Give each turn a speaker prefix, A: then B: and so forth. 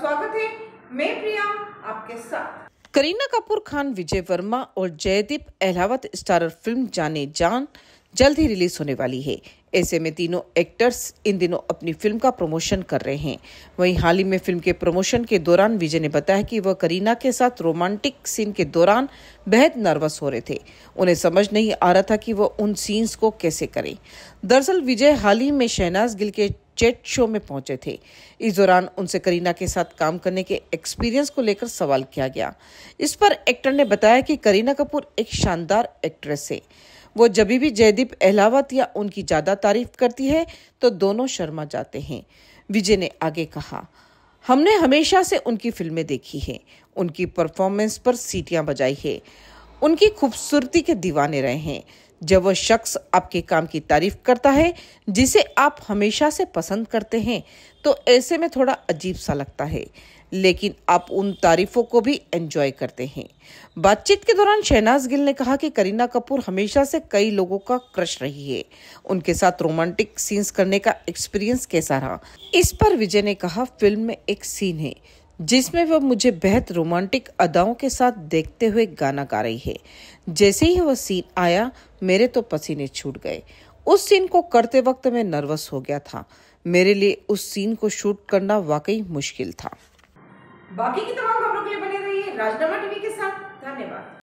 A: स्वागत है मैं प्रिया आपके साथ करीना कपूर खान विजय वर्मा और जयदीप अहलावत स्टारर फिल्म जाने जान जल्द ही रिलीज होने वाली है ऐसे में तीनों एक्टर्स इन दिनों अपनी फिल्म का प्रमोशन कर रहे हैं वहीं हाल ही में फिल्म के प्रमोशन के दौरान विजय ने बताया कि वह करीना के साथ रोमांटिक सीन के दौरान बेहद नर्वस हो रहे थे उन्हें समझ नहीं आ रहा था कि वह उन सीन्स को कैसे करें दरअसल विजय हाल ही में शहनाज गिल के चैट शो में पहुंचे थे इस दौरान उनसे करीना के साथ काम करने के एक्सपीरियंस को लेकर सवाल किया गया इस पर एक्टर ने बताया कि करीना कपूर एक शानदार एक्ट्रेस है वो जब भी जयदीप अहलावत या उनकी ज़्यादा तारीफ करती है तो दोनों शर्मा जाते हैं विजय ने आगे कहा हमने हमेशा से उनकी फिल्में देखी हैं उनकी परफॉर्मेंस पर सीटियां बजाई है उनकी खूबसूरती के दीवाने रहे हैं जब वह शख्स आपके काम की तारीफ करता है जिसे आप हमेशा से पसंद करते हैं तो ऐसे में थोड़ा अजीब सा लगता है लेकिन आप उन तारीफों को भी एंजॉय करते हैं बातचीत के दौरान शहनाज गिल ने कहा कि करीना कपूर हमेशा से कई लोगों का क्रश रही है उनके साथ रोमांटिक सीन्स करने का एक्सपीरियंस कैसा रहा इस पर विजय ने कहा फिल्म में एक सीन है जिसमें वह मुझे बेहद रोमांटिक अदाओं के साथ देखते हुए गाना गा रही है जैसे ही वह सीन आया मेरे तो पसीने छूट गए उस सीन को करते वक्त मैं नर्वस हो गया था मेरे लिए उस सीन को शूट करना वाकई मुश्किल था बाकी की तमाम खबरों के लिए बने रहिए राजनामा टीवी के साथ धन्यवाद